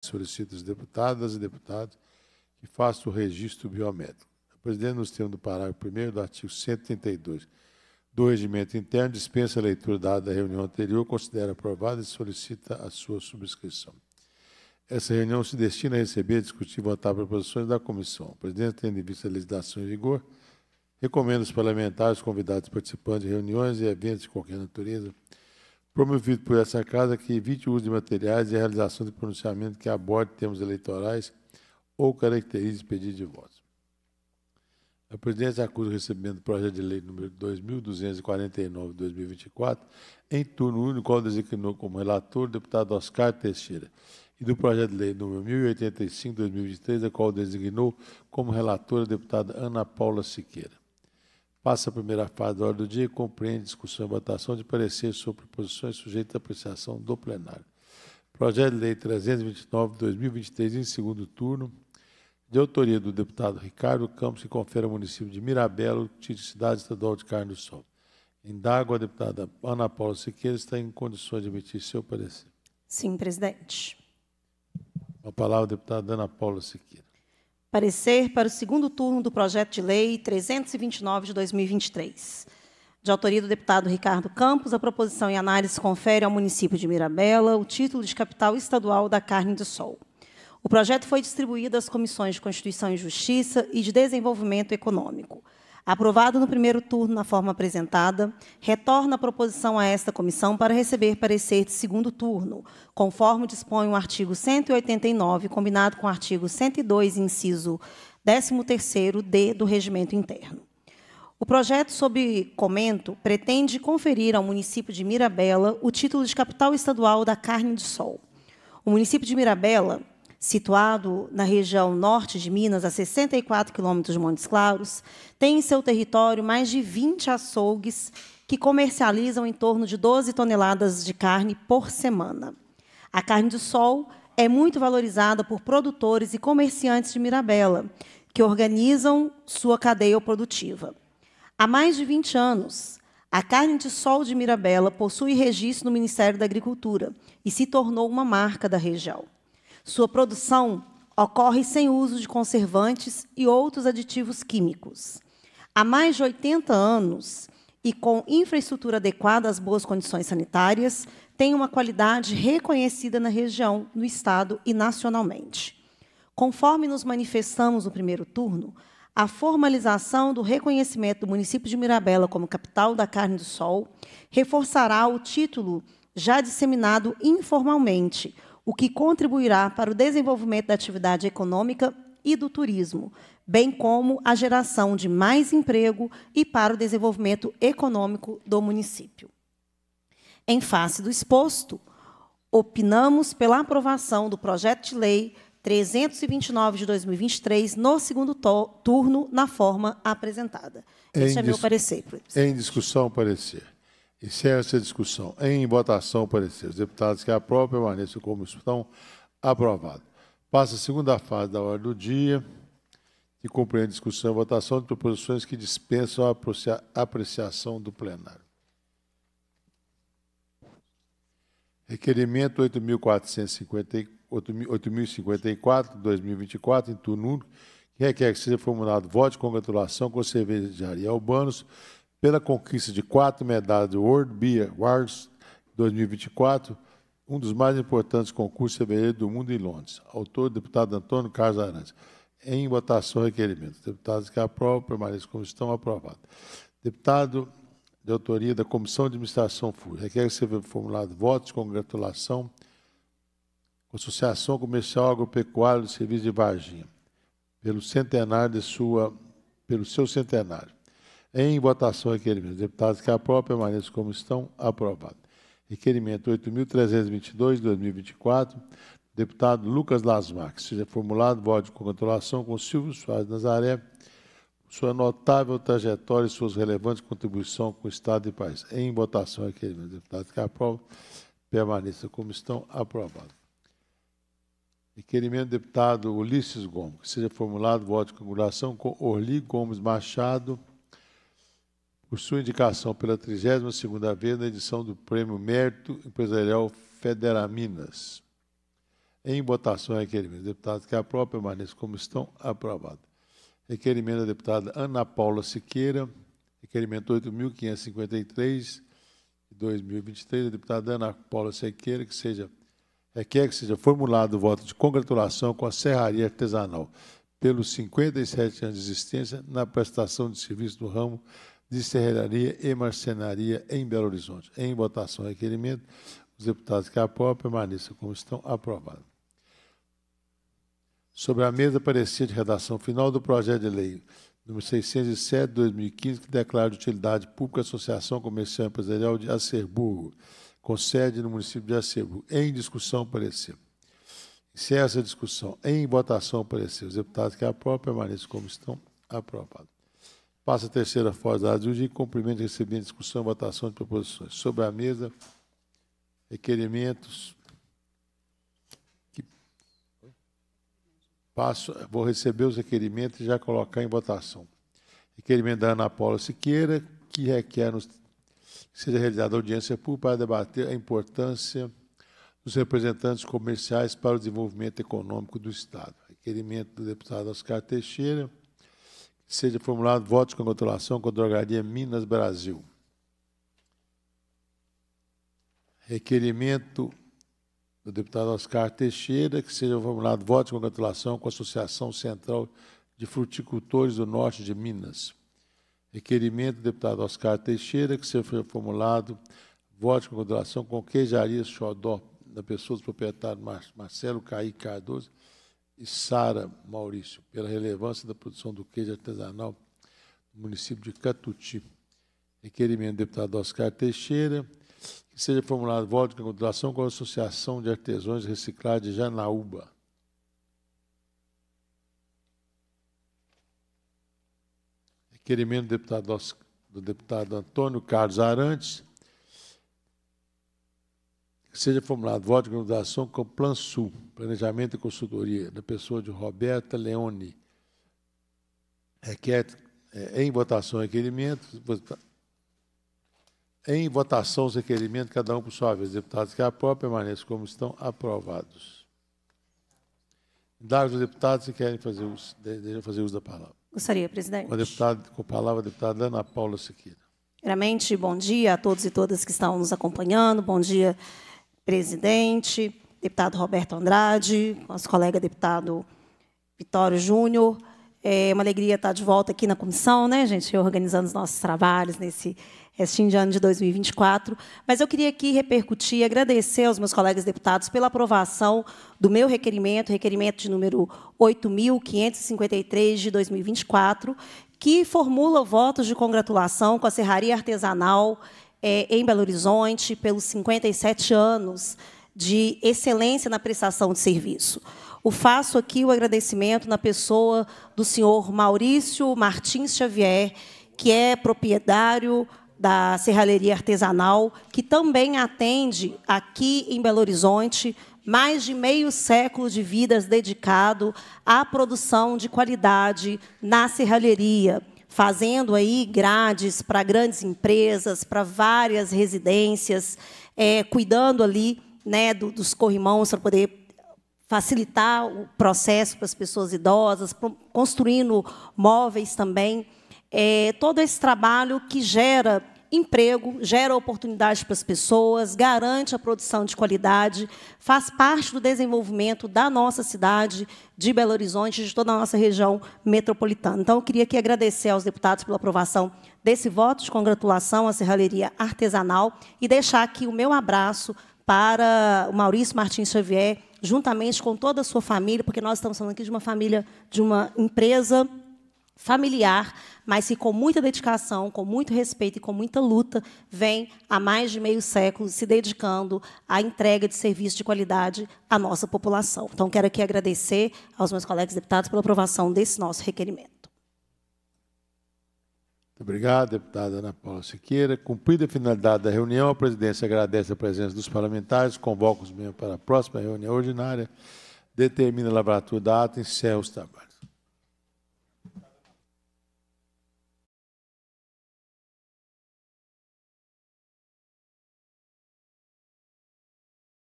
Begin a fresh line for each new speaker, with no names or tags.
Solicito os deputadas e deputados que façam o registro biométrico. O presidente, nos termos do parágrafo 1 do artigo 132 do regimento interno, dispensa a leitura dada da reunião anterior, considera aprovada e solicita a sua subscrição. Essa reunião se destina a receber e discutir e votar proposições da comissão. O presidente, tendo em vista a legislação em vigor, recomenda aos parlamentares, convidados participantes de reuniões e eventos de qualquer natureza, promovido por essa Casa que evite o uso de materiais e a realização de pronunciamento que aborde temas eleitorais ou caracterize pedido de voto. A presidência acusa o recebimento do projeto de lei número 2249 2024, em turno único, ao designou como relator o deputado Oscar Teixeira, e do projeto de lei número 1085 2023, a qual designou como relatora a deputada Ana Paula Siqueira. Passa a primeira fase da hora do dia e compreende discussão e votação de parecer sobre posições sujeitas à apreciação do plenário. Projeto de Lei 329 de 2023, em segundo turno, de autoria do deputado Ricardo Campos, que confere ao município de Mirabelo, cidade estadual de Carne do Sol. Indago a deputada Ana Paula Siqueira está em condições de emitir seu parecer.
Sim, presidente.
A palavra, deputada Ana Paula Siqueira.
Parecer para o segundo turno do projeto de lei 329 de 2023. De autoria do deputado Ricardo Campos, a proposição em análise confere ao município de Mirabela o título de capital estadual da carne do sol. O projeto foi distribuído às comissões de Constituição e Justiça e de Desenvolvimento Econômico. Aprovado no primeiro turno na forma apresentada, retorna a proposição a esta comissão para receber parecer de segundo turno, conforme dispõe o artigo 189, combinado com o artigo 102, inciso 13º-D do Regimento Interno. O projeto sob comento pretende conferir ao município de Mirabela o título de capital estadual da carne de sol. O município de Mirabela situado na região norte de Minas, a 64 quilômetros de Montes Claros, tem em seu território mais de 20 açougues que comercializam em torno de 12 toneladas de carne por semana. A carne de sol é muito valorizada por produtores e comerciantes de Mirabela, que organizam sua cadeia produtiva. Há mais de 20 anos, a carne de sol de Mirabela possui registro no Ministério da Agricultura e se tornou uma marca da região. Sua produção ocorre sem uso de conservantes e outros aditivos químicos. Há mais de 80 anos, e com infraestrutura adequada às boas condições sanitárias, tem uma qualidade reconhecida na região, no Estado e nacionalmente. Conforme nos manifestamos no primeiro turno, a formalização do reconhecimento do município de Mirabela como capital da carne do sol reforçará o título já disseminado informalmente, o que contribuirá para o desenvolvimento da atividade econômica e do turismo, bem como a geração de mais emprego e para o desenvolvimento econômico do município. Em face do exposto, opinamos pela aprovação do projeto de lei 329 de 2023 no segundo turno na forma apresentada. Em Este é meu parecer.
Em discussão, parecer encerra essa a discussão. Em votação, parecer. Os deputados que aprovam permaneçam como estão. Aprovado. Passa a segunda fase da ordem do dia, que compreende discussão e votação de proposições que dispensam a apreciação do plenário. Requerimento 8.054, 2024, em turno único, que requer que seja formulado voto de congratulação com cervejaria Albanos pela conquista de quatro medalhas do World Beer Awards 2024, um dos mais importantes concursos de fevereiro do mundo em Londres. Autor, deputado Antônio Carlos Arantes. Em votação, requerimento. Deputados que aprovam, permaneçam como estão, aprovado. Deputado de autoria da Comissão de Administração FUR, requer que seja formulado votos de congratulação Associação Comercial Agropecuária do Serviço de Varginha, pelo centenário de sua, pelo seu centenário. Em votação, requerimento. Deputados que aprovam, permaneçam como estão. Aprovado. Requerimento 8.322, 2024. Deputado Lucas Lasmar, seja formulado voto de congratulação com Silvio Soares Nazaré, sua notável trajetória e suas relevantes contribuições com o Estado e país. Em votação, requerimento. Deputados que aprovam, permaneçam como estão. Aprovado. Requerimento do deputado Ulisses Gomes, seja formulado voto de congratulação com Orli Gomes Machado, por sua indicação pela 32ª vez na edição do Prêmio Mérito Empresarial Federaminas. Em votação, requerimento. deputado que a própria permaneçam como estão. Aprovado. Requerimento da deputada Ana Paula Siqueira. Requerimento 8.553 de 2023. A deputada Ana Paula Siqueira, que seja, requer que seja formulado o voto de congratulação com a Serraria Artesanal pelos 57 anos de existência na prestação de serviço do ramo de serralharia e marcenaria em Belo Horizonte. Em votação, requerimento. Os deputados que apoiam permaneçam como estão aprovados. Sobre a mesa parecer de redação final do projeto de lei número 607 2015, que declara de utilidade pública a Associação Comercial Empresarial de Acerburgo, com sede no município de Acerburgo. Em discussão, parecer. Encerra essa discussão. Em votação, parecer. Os deputados que aprovam permaneçam como estão. Aprovado. Passa a terceira fase da adjunta e cumprimento recebendo discussão, votação de proposições. Sobre a mesa, requerimentos. Que... Passo, vou receber os requerimentos e já colocar em votação. Requerimento da Ana Paula Siqueira, que requer nos, que seja realizada audiência pública para debater a importância dos representantes comerciais para o desenvolvimento econômico do Estado. Requerimento do deputado Oscar Teixeira seja formulado voto de congratulação com a Drogaria Minas Brasil. Requerimento do deputado Oscar Teixeira, que seja formulado voto de congratulação com a Associação Central de Fruticultores do Norte de Minas. Requerimento do deputado Oscar Teixeira, que seja formulado voto de congratulação com Queijaria Xodó, da pessoa do proprietário Marcelo Caí Cardoso, e Sara Maurício, pela relevância da produção do queijo artesanal no município de Catuti. Requerimento do deputado Oscar Teixeira, que seja formulado voto de congratulação com a Associação de Artesãos reciclados Reciclagem de Janaúba. Requerimento do deputado, do deputado Antônio Carlos Arantes, seja formulado voto de graduação com o Plan Sul, Planejamento e Consultoria, da pessoa de Roberta Leone. Requer é, é, é, em votação requerimento. Em votação os requerimentos, cada um por sua vez. Deputados que aprovam, permaneçam como estão aprovados. Dados os deputados que querem fazer uso, de, fazer uso da palavra. Gostaria, presidente. Com a, deputada, com a palavra, a deputada Ana Paula Siqueira.
Primeiramente, bom dia a todos e todas que estão nos acompanhando. Bom dia presidente, deputado Roberto Andrade, nosso colega deputado Vitório Júnior. É uma alegria estar de volta aqui na comissão, né, gente, organizando os nossos trabalhos nesse restinho de ano de 2024. Mas eu queria aqui repercutir, agradecer aos meus colegas deputados pela aprovação do meu requerimento, requerimento de número 8.553 de 2024, que formula votos de congratulação com a Serraria Artesanal é, em Belo Horizonte pelos 57 anos de excelência na prestação de serviço. O faço aqui o agradecimento na pessoa do senhor Maurício Martins Xavier, que é proprietário da serralheria artesanal, que também atende aqui em Belo Horizonte mais de meio século de vidas dedicado à produção de qualidade na serralheria fazendo aí grades para grandes empresas, para várias residências, é, cuidando ali né, do, dos corrimãos para poder facilitar o processo para as pessoas idosas, construindo móveis também. É, todo esse trabalho que gera emprego, gera oportunidades para as pessoas, garante a produção de qualidade, faz parte do desenvolvimento da nossa cidade, de Belo Horizonte, de toda a nossa região metropolitana. Então, eu queria aqui agradecer aos deputados pela aprovação desse voto de congratulação à Serralheria Artesanal e deixar aqui o meu abraço para o Maurício Martins Xavier, juntamente com toda a sua família, porque nós estamos falando aqui de uma família, de uma empresa familiar, mas que com muita dedicação, com muito respeito e com muita luta vem há mais de meio século se dedicando à entrega de serviço de qualidade à nossa população. Então quero aqui agradecer aos meus colegas deputados pela aprovação desse nosso requerimento.
Muito obrigado, deputada Ana Paula Siqueira. Cumprida a finalidade da reunião, a presidência agradece a presença dos parlamentares, convoca os membros para a próxima reunião ordinária, determina a lavratura da ata e encerra os trabalhos.